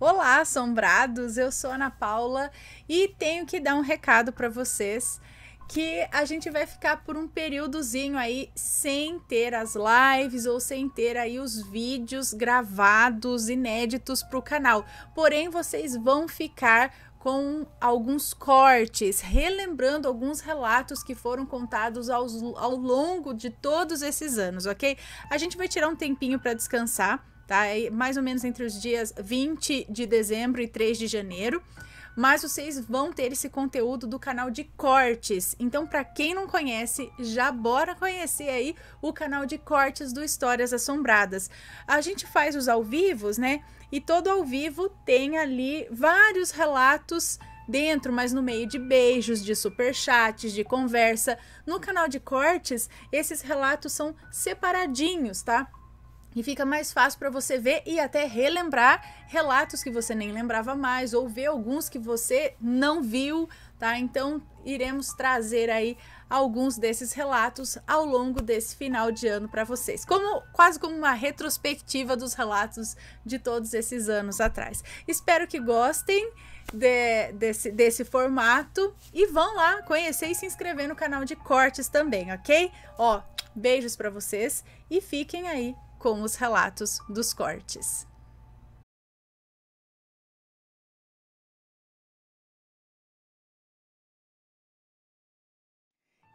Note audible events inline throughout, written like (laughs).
Olá, assombrados! Eu sou Ana Paula e tenho que dar um recado para vocês que a gente vai ficar por um períodozinho aí sem ter as lives ou sem ter aí os vídeos gravados inéditos para o canal. Porém, vocês vão ficar com alguns cortes, relembrando alguns relatos que foram contados aos, ao longo de todos esses anos, ok? A gente vai tirar um tempinho para descansar tá? É mais ou menos entre os dias 20 de dezembro e 3 de janeiro. Mas vocês vão ter esse conteúdo do canal de cortes. Então, para quem não conhece, já bora conhecer aí o canal de cortes do Histórias Assombradas. A gente faz os ao vivos, né? E todo ao vivo tem ali vários relatos dentro, mas no meio de beijos, de superchats, de conversa. No canal de cortes, esses relatos são separadinhos, tá? E fica mais fácil para você ver e até relembrar relatos que você nem lembrava mais ou ver alguns que você não viu, tá? Então iremos trazer aí alguns desses relatos ao longo desse final de ano para vocês, como quase como uma retrospectiva dos relatos de todos esses anos atrás. Espero que gostem. De, desse, desse formato e vão lá conhecer e se inscrever no canal de cortes também, ok? Ó, beijos para vocês e fiquem aí com os relatos dos cortes.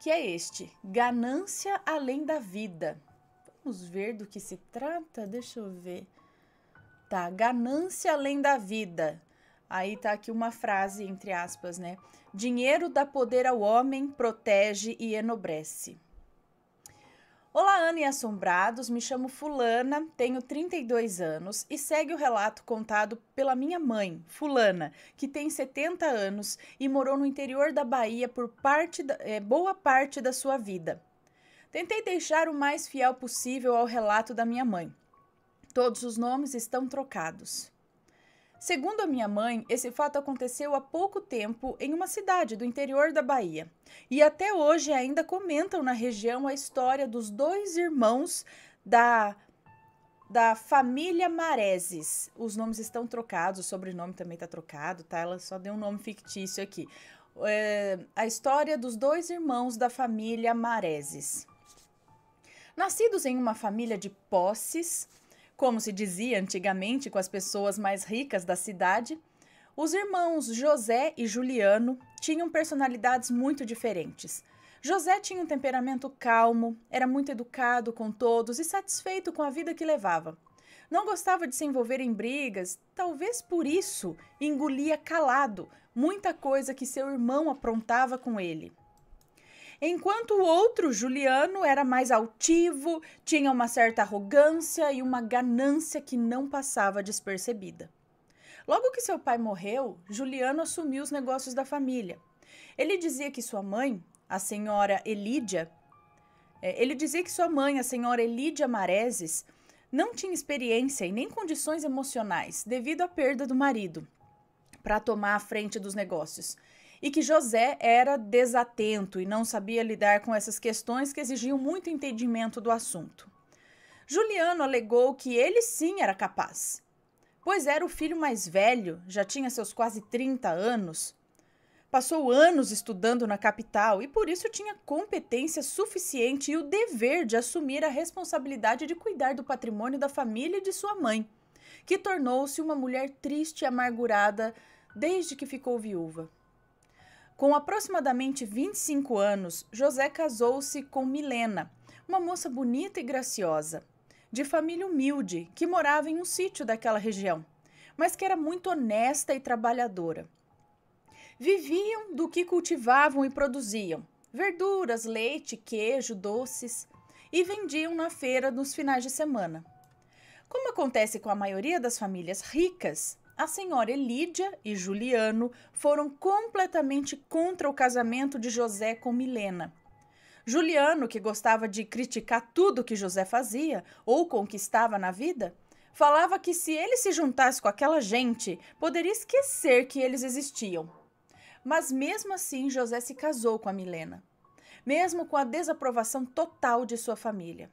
Que é este: Ganância além da vida. Vamos ver do que se trata? Deixa eu ver. Tá, ganância além da vida. Aí tá aqui uma frase entre aspas, né? Dinheiro dá poder ao homem, protege e enobrece. Olá, Ana e Assombrados, me chamo Fulana, tenho 32 anos e segue o relato contado pela minha mãe, Fulana, que tem 70 anos e morou no interior da Bahia por parte da, é, boa parte da sua vida. Tentei deixar o mais fiel possível ao relato da minha mãe. Todos os nomes estão trocados. Segundo a minha mãe, esse fato aconteceu há pouco tempo em uma cidade do interior da Bahia. E até hoje ainda comentam na região a história dos dois irmãos da da família Mareses. Os nomes estão trocados, o sobrenome também está trocado, tá? Ela só deu um nome fictício aqui. É, a história dos dois irmãos da família Mareses. Nascidos em uma família de posses, como se dizia antigamente com as pessoas mais ricas da cidade, os irmãos José e Juliano tinham personalidades muito diferentes. José tinha um temperamento calmo, era muito educado com todos e satisfeito com a vida que levava. Não gostava de se envolver em brigas, talvez por isso engolia calado muita coisa que seu irmão aprontava com ele enquanto o outro, Juliano, era mais altivo, tinha uma certa arrogância e uma ganância que não passava despercebida. Logo que seu pai morreu, Juliano assumiu os negócios da família. Ele dizia que sua mãe, a senhora Elídia, é, ele dizia que sua mãe, a senhora Elídia Mareses, não tinha experiência e nem condições emocionais devido à perda do marido para tomar a frente dos negócios e que José era desatento e não sabia lidar com essas questões que exigiam muito entendimento do assunto. Juliano alegou que ele sim era capaz, pois era o filho mais velho, já tinha seus quase 30 anos. Passou anos estudando na capital e por isso tinha competência suficiente e o dever de assumir a responsabilidade de cuidar do patrimônio da família e de sua mãe, que tornou-se uma mulher triste e amargurada desde que ficou viúva. Com aproximadamente 25 anos, José casou-se com Milena, uma moça bonita e graciosa, de família humilde, que morava em um sítio daquela região, mas que era muito honesta e trabalhadora. Viviam do que cultivavam e produziam: verduras, leite, queijo, doces, e vendiam na feira nos finais de semana. Como acontece com a maioria das famílias ricas, a senhora Elídia e Juliano foram completamente contra o casamento de José com Milena. Juliano, que gostava de criticar tudo que José fazia ou conquistava na vida, falava que se ele se juntasse com aquela gente, poderia esquecer que eles existiam. Mas mesmo assim, José se casou com a Milena, mesmo com a desaprovação total de sua família.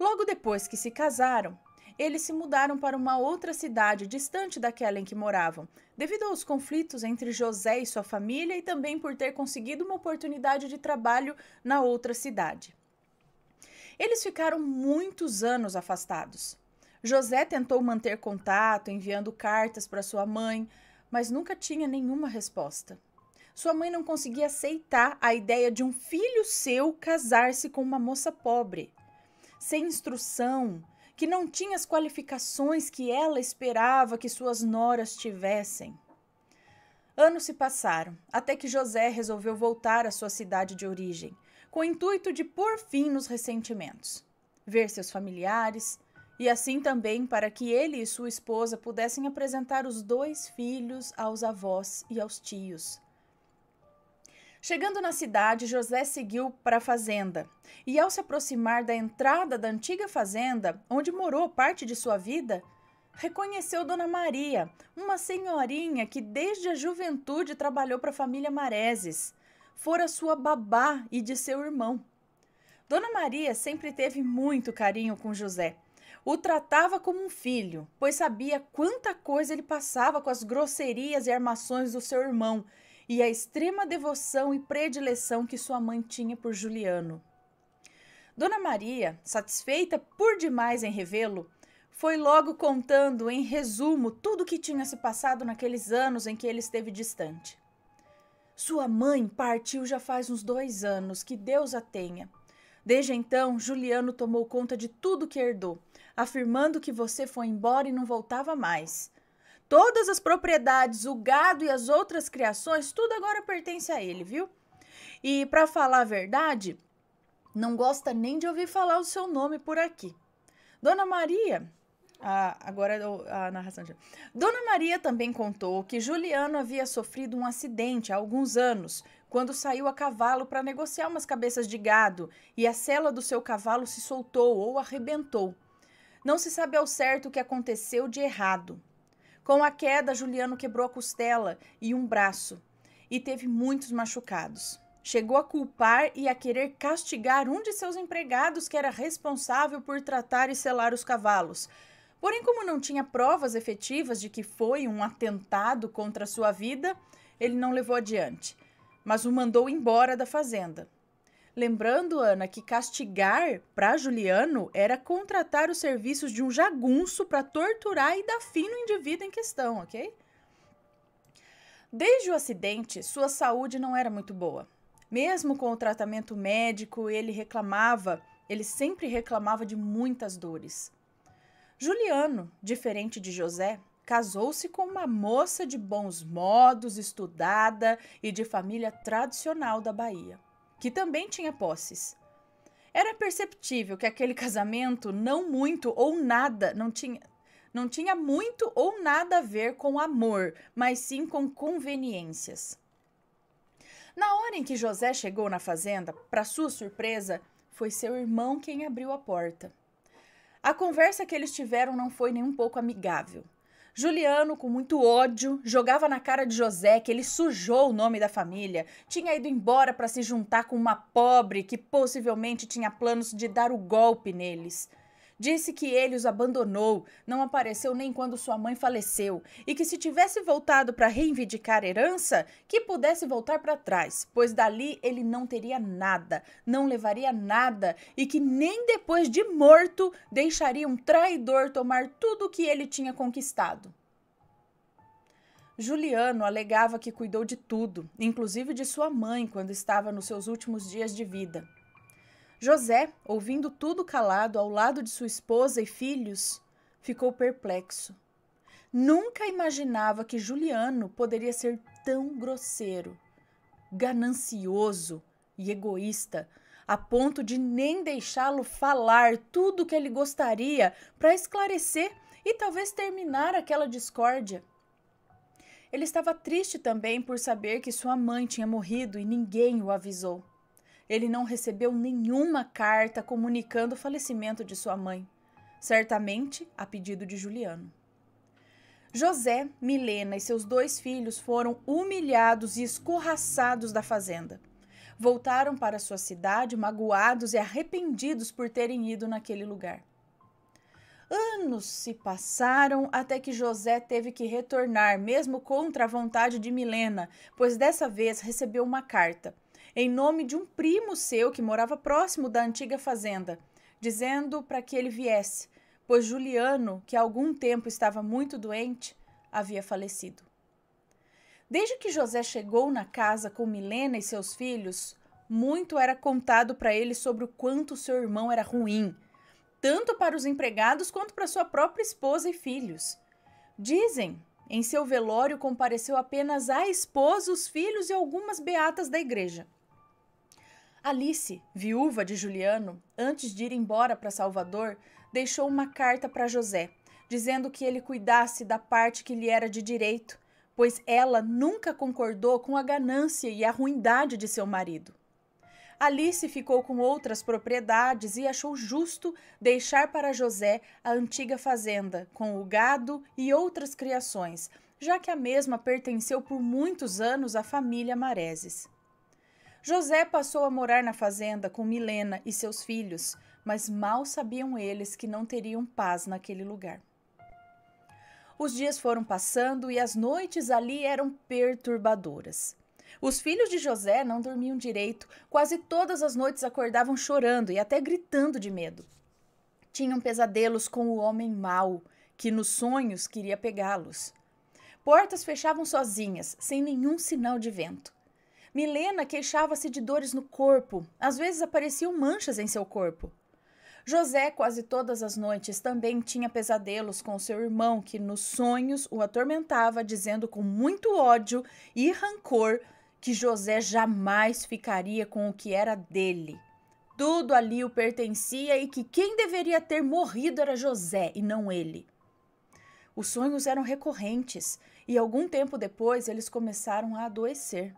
Logo depois que se casaram, eles se mudaram para uma outra cidade distante daquela em que moravam, devido aos conflitos entre José e sua família e também por ter conseguido uma oportunidade de trabalho na outra cidade. Eles ficaram muitos anos afastados. José tentou manter contato, enviando cartas para sua mãe, mas nunca tinha nenhuma resposta. Sua mãe não conseguia aceitar a ideia de um filho seu casar-se com uma moça pobre. Sem instrução, que não tinha as qualificações que ela esperava que suas noras tivessem. Anos se passaram, até que José resolveu voltar à sua cidade de origem, com o intuito de pôr fim nos ressentimentos, ver seus familiares e assim também para que ele e sua esposa pudessem apresentar os dois filhos aos avós e aos tios, Chegando na cidade, José seguiu para a fazenda. E ao se aproximar da entrada da antiga fazenda, onde morou parte de sua vida, reconheceu Dona Maria, uma senhorinha que desde a juventude trabalhou para a família Mareses. Fora sua babá e de seu irmão. Dona Maria sempre teve muito carinho com José. O tratava como um filho, pois sabia quanta coisa ele passava com as grosserias e armações do seu irmão, e a extrema devoção e predileção que sua mãe tinha por Juliano. Dona Maria, satisfeita por demais em revê-lo, foi logo contando em resumo tudo o que tinha se passado naqueles anos em que ele esteve distante. Sua mãe partiu já faz uns dois anos, que Deus a tenha. Desde então, Juliano tomou conta de tudo que herdou, afirmando que você foi embora e não voltava mais. Todas as propriedades, o gado e as outras criações, tudo agora pertence a ele, viu? E para falar a verdade, não gosta nem de ouvir falar o seu nome por aqui. Dona Maria, ah, agora a narração de. Dona Maria também contou que Juliano havia sofrido um acidente há alguns anos, quando saiu a cavalo para negociar umas cabeças de gado e a sela do seu cavalo se soltou ou arrebentou. Não se sabe ao certo o que aconteceu de errado, com a queda, Juliano quebrou a costela e um braço e teve muitos machucados. Chegou a culpar e a querer castigar um de seus empregados que era responsável por tratar e selar os cavalos. Porém, como não tinha provas efetivas de que foi um atentado contra sua vida, ele não levou adiante, mas o mandou embora da fazenda. Lembrando, Ana, que castigar para Juliano era contratar os serviços de um jagunço para torturar e dar fim no indivíduo em questão, ok? Desde o acidente, sua saúde não era muito boa. Mesmo com o tratamento médico, ele reclamava, ele sempre reclamava de muitas dores. Juliano, diferente de José, casou-se com uma moça de bons modos, estudada e de família tradicional da Bahia que também tinha posses. Era perceptível que aquele (laughs) casamento não muito ou nada, não tinha, não tinha muito ou nada a ver com amor, mas sim com conveniências. Na hora em que José chegou na fazenda, para sua surpresa, foi seu irmão quem abriu a porta. A conversa que eles tiveram não foi nem um pouco amigável. Juliano, com muito ódio, jogava na cara de José que ele sujou o nome da família, tinha ido embora para se juntar com uma pobre que possivelmente tinha planos de dar o golpe neles. Disse que ele os abandonou, não apareceu nem quando sua mãe faleceu e que se tivesse voltado para reivindicar herança, que pudesse voltar para trás, pois dali ele não teria nada, não levaria nada e que nem depois de morto deixaria um traidor tomar tudo o que ele tinha conquistado. Juliano alegava que cuidou de tudo, inclusive de sua mãe quando estava nos seus últimos dias de vida. José, ouvindo tudo calado ao lado de sua esposa e filhos, ficou perplexo. Nunca imaginava que Juliano poderia ser tão grosseiro, ganancioso e egoísta, a ponto de nem deixá-lo falar tudo o que ele gostaria para esclarecer e talvez terminar aquela discórdia. Ele estava triste também por saber que sua mãe tinha morrido e ninguém o avisou. Ele não recebeu nenhuma carta comunicando o falecimento de sua mãe, certamente a pedido de Juliano. José, Milena e seus dois filhos foram humilhados e escorraçados da fazenda. Voltaram para sua cidade magoados e arrependidos por terem ido naquele lugar. Anos se passaram até que José teve que retornar, mesmo contra a vontade de Milena, pois dessa vez recebeu uma carta em nome de um primo seu que morava próximo da antiga fazenda, dizendo para que ele viesse, pois Juliano, que há algum tempo estava muito doente, havia falecido. Desde que José chegou na casa com Milena e seus filhos, muito era contado para ele sobre o quanto seu irmão era ruim, tanto para os empregados quanto para sua própria esposa e filhos. Dizem, em seu velório compareceu apenas a esposa, os filhos e algumas beatas da igreja. Alice, viúva de Juliano, antes de ir embora para Salvador, deixou uma carta para José, dizendo que ele cuidasse da parte que lhe era de direito, pois ela nunca concordou com a ganância e a ruindade de seu marido. Alice ficou com outras propriedades e achou justo deixar para José a antiga fazenda, com o gado e outras criações, já que a mesma pertenceu por muitos anos à família Mareses. José passou a morar na fazenda com Milena e seus filhos, mas mal sabiam eles que não teriam paz naquele lugar. Os dias foram passando e as noites ali eram perturbadoras. Os filhos de José não dormiam direito, quase todas as noites acordavam chorando e até gritando de medo. Tinham pesadelos com o homem mau, que nos sonhos queria pegá-los. Portas fechavam sozinhas, sem nenhum sinal de vento. Milena queixava-se de dores no corpo, às vezes apareciam manchas em seu corpo. José, quase todas as noites, também tinha pesadelos com seu irmão, que nos sonhos o atormentava, dizendo com muito ódio e rancor que José jamais ficaria com o que era dele. Tudo ali o pertencia e que quem deveria ter morrido era José e não ele. Os sonhos eram recorrentes e algum tempo depois eles começaram a adoecer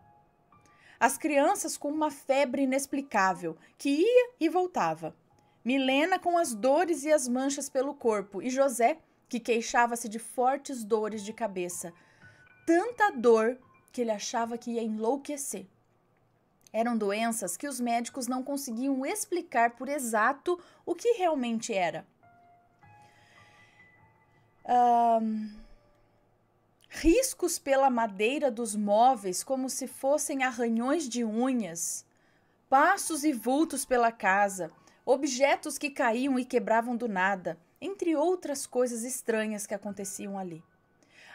as crianças com uma febre inexplicável, que ia e voltava. Milena com as dores e as manchas pelo corpo, e José, que queixava-se de fortes dores de cabeça. Tanta dor que ele achava que ia enlouquecer. Eram doenças que os médicos não conseguiam explicar por exato o que realmente era. Um, riscos pela madeira dos móveis como se fossem arranhões de unhas, passos e vultos pela casa, objetos que caíam e quebravam do nada, entre outras coisas estranhas que aconteciam ali.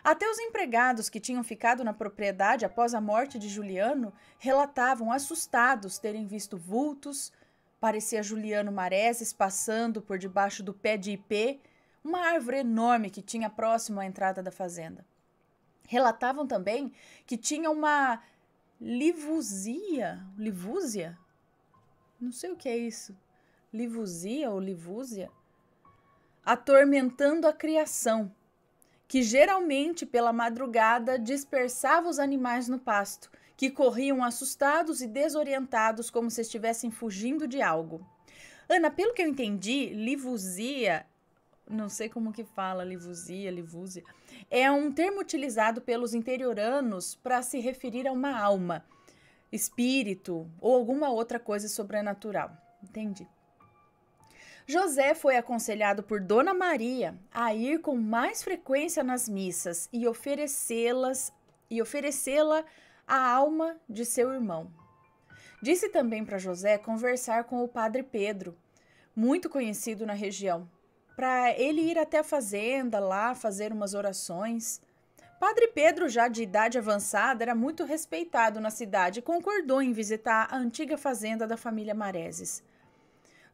Até os empregados que tinham ficado na propriedade após a morte de Juliano relatavam assustados terem visto vultos. Parecia Juliano Mareses passando por debaixo do pé de ipê, uma árvore enorme que tinha próximo à entrada da fazenda relatavam também que tinha uma livusia, livúzia? Não sei o que é isso. Livusia ou livúzia? Atormentando a criação, que geralmente pela madrugada dispersava os animais no pasto, que corriam assustados e desorientados como se estivessem fugindo de algo. Ana, pelo que eu entendi, livusia não sei como que fala, livusia, livúzia, é um termo utilizado pelos interioranos para se referir a uma alma, espírito ou alguma outra coisa sobrenatural. Entendi. José foi aconselhado por Dona Maria a ir com mais frequência nas missas e oferecê-las e oferecê-la à alma de seu irmão. Disse também para José conversar com o padre Pedro, muito conhecido na região, para ele ir até a fazenda lá fazer umas orações. Padre Pedro, já de idade avançada, era muito respeitado na cidade e concordou em visitar a antiga fazenda da família Mareses.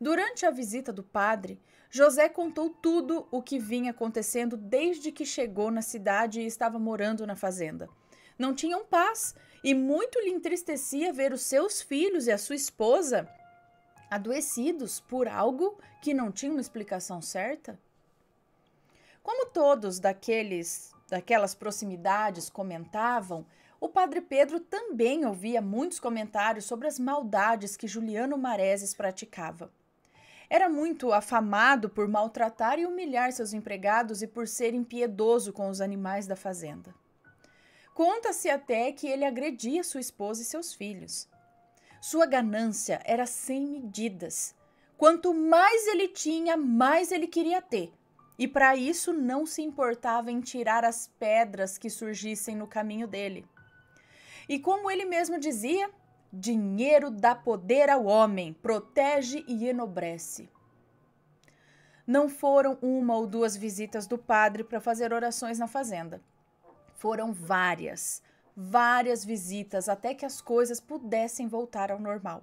Durante a visita do padre, José contou tudo o que vinha acontecendo desde que chegou na cidade e estava morando na fazenda. Não tinham paz e muito lhe entristecia ver os seus filhos e a sua esposa adoecidos por algo que não tinha uma explicação certa? Como todos daqueles daquelas proximidades comentavam, o padre Pedro também ouvia muitos comentários sobre as maldades que Juliano Mareses praticava. Era muito afamado por maltratar e humilhar seus empregados e por ser impiedoso com os animais da fazenda. Conta-se até que ele agredia sua esposa e seus filhos. Sua ganância era sem medidas. Quanto mais ele tinha, mais ele queria ter. E para isso não se importava em tirar as pedras que surgissem no caminho dele. E como ele mesmo dizia, dinheiro dá poder ao homem, protege e enobrece. Não foram uma ou duas visitas do padre para fazer orações na fazenda. Foram várias várias visitas até que as coisas pudessem voltar ao normal.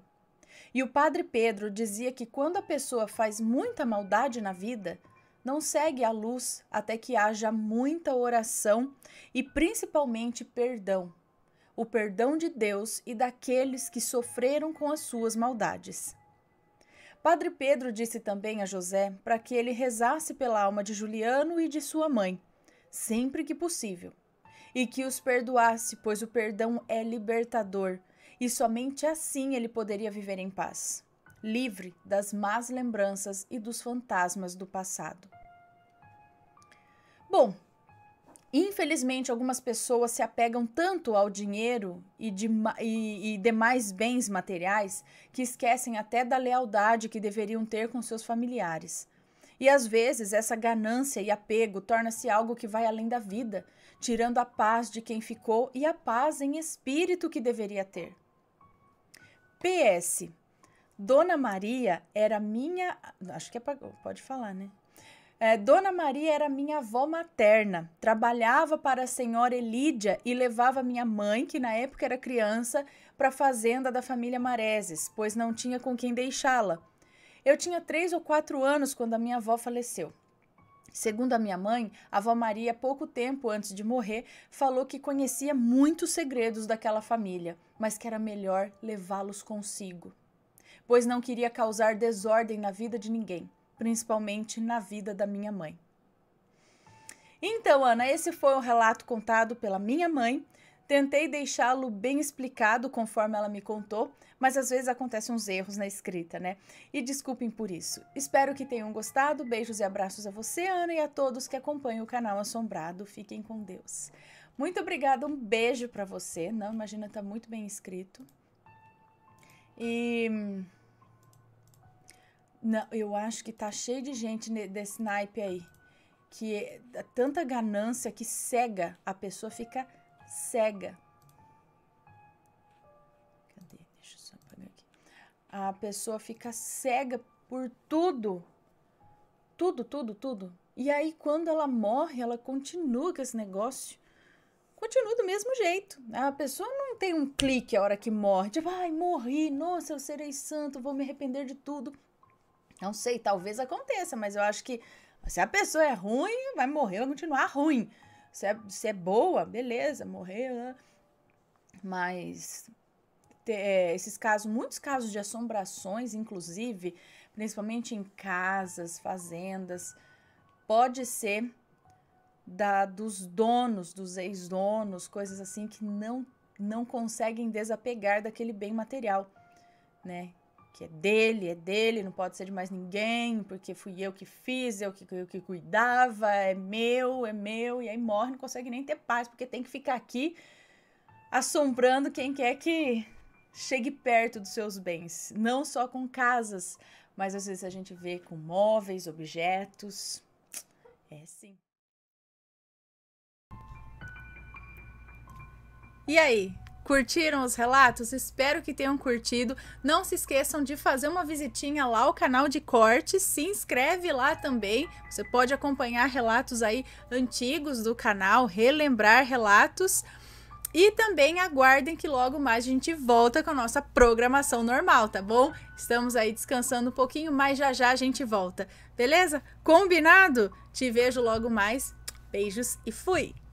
E o padre Pedro dizia que quando a pessoa faz muita maldade na vida, não segue a luz até que haja muita oração e principalmente perdão. O perdão de Deus e daqueles que sofreram com as suas maldades. Padre Pedro disse também a José para que ele rezasse pela alma de Juliano e de sua mãe, sempre que possível e que os perdoasse, pois o perdão é libertador, e somente assim ele poderia viver em paz, livre das más lembranças e dos fantasmas do passado. Bom, infelizmente algumas pessoas se apegam tanto ao dinheiro e, de, e, e demais bens materiais que esquecem até da lealdade que deveriam ter com seus familiares. E às vezes essa ganância e apego torna-se algo que vai além da vida tirando a paz de quem ficou e a paz em espírito que deveria ter. PS. Dona Maria era minha. Acho que é pra, pode falar, né? É, Dona Maria era minha avó materna. Trabalhava para a senhora Elídia e levava minha mãe, que na época era criança, para a fazenda da família Mareses, pois não tinha com quem deixá-la. Eu tinha três ou quatro anos quando a minha avó faleceu. Segundo a minha mãe, a avó Maria, pouco tempo antes de morrer, falou que conhecia muitos segredos daquela família, mas que era melhor levá-los consigo, pois não queria causar desordem na vida de ninguém, principalmente na vida da minha mãe. Então, Ana, esse foi o um relato contado pela minha mãe Tentei deixá-lo bem explicado conforme ela me contou, mas às vezes acontecem uns erros na escrita, né? E desculpem por isso. Espero que tenham gostado. Beijos e abraços a você, Ana, e a todos que acompanham o canal Assombrado. Fiquem com Deus. Muito obrigada, um beijo para você. Não, imagina, tá muito bem escrito. E não, eu acho que tá cheio de gente desse naipe aí, que é tanta ganância que cega a pessoa fica cega. Cadê? Deixa eu só apagar aqui. A pessoa fica cega por tudo. Tudo, tudo, tudo. E aí, quando ela morre, ela continua com esse negócio. Continua do mesmo jeito. A pessoa não tem um clique a hora que morre. Tipo, ai, morri, nossa, eu serei santo, vou me arrepender de tudo. Não sei, talvez aconteça, mas eu acho que se a pessoa é ruim, vai morrer, vai continuar ruim. Se é, se é boa, beleza, morreu. Né? Mas é, esses casos, muitos casos de assombrações, inclusive, principalmente em casas, fazendas, pode ser da dos donos, dos ex-donos, coisas assim que não não conseguem desapegar daquele bem material, né? que é dele, é dele, não pode ser de mais ninguém, porque fui eu que fiz, eu é que, eu que cuidava, é meu, é meu, e aí morre, não consegue nem ter paz, porque tem que ficar aqui assombrando quem quer que chegue perto dos seus bens, não só com casas, mas às vezes a gente vê com móveis, objetos. É sim. E aí, Curtiram os relatos? Espero que tenham curtido. Não se esqueçam de fazer uma visitinha lá ao canal de corte, se inscreve lá também. Você pode acompanhar relatos aí antigos do canal, relembrar relatos. E também aguardem que logo mais a gente volta com a nossa programação normal, tá bom? Estamos aí descansando um pouquinho, mas já já a gente volta. Beleza? Combinado? Te vejo logo mais. Beijos e fui!